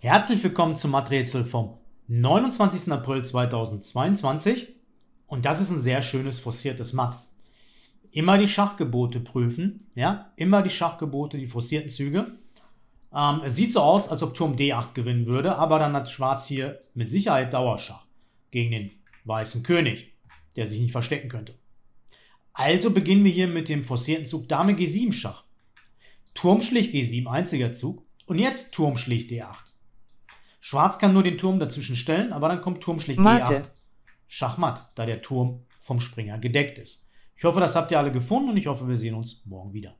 Herzlich willkommen zum Maträtsel vom 29. April 2022 und das ist ein sehr schönes forciertes Matt. Immer die Schachgebote prüfen, ja, immer die Schachgebote, die forcierten Züge. Ähm, es sieht so aus, als ob Turm D8 gewinnen würde, aber dann hat Schwarz hier mit Sicherheit Dauerschach gegen den weißen König, der sich nicht verstecken könnte. Also beginnen wir hier mit dem forcierten Zug Dame G7 Schach. Turm schlicht G7, einziger Zug. Und jetzt Turm schlicht D8. Schwarz kann nur den Turm dazwischen stellen, aber dann kommt Turmschlicht Warte. D8. Schachmatt, da der Turm vom Springer gedeckt ist. Ich hoffe, das habt ihr alle gefunden und ich hoffe, wir sehen uns morgen wieder.